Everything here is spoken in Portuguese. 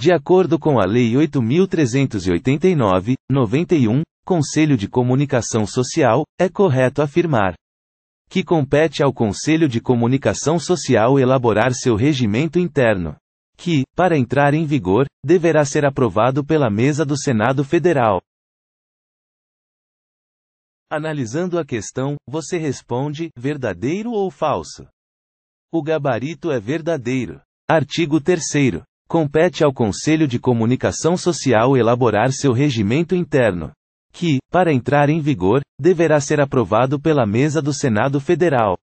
De acordo com a Lei 8.389, 91, Conselho de Comunicação Social, é correto afirmar que compete ao Conselho de Comunicação Social elaborar seu regimento interno, que, para entrar em vigor, deverá ser aprovado pela mesa do Senado Federal. Analisando a questão, você responde: verdadeiro ou falso? O gabarito é verdadeiro. Artigo 3 Compete ao Conselho de Comunicação Social elaborar seu regimento interno, que, para entrar em vigor, deverá ser aprovado pela Mesa do Senado Federal.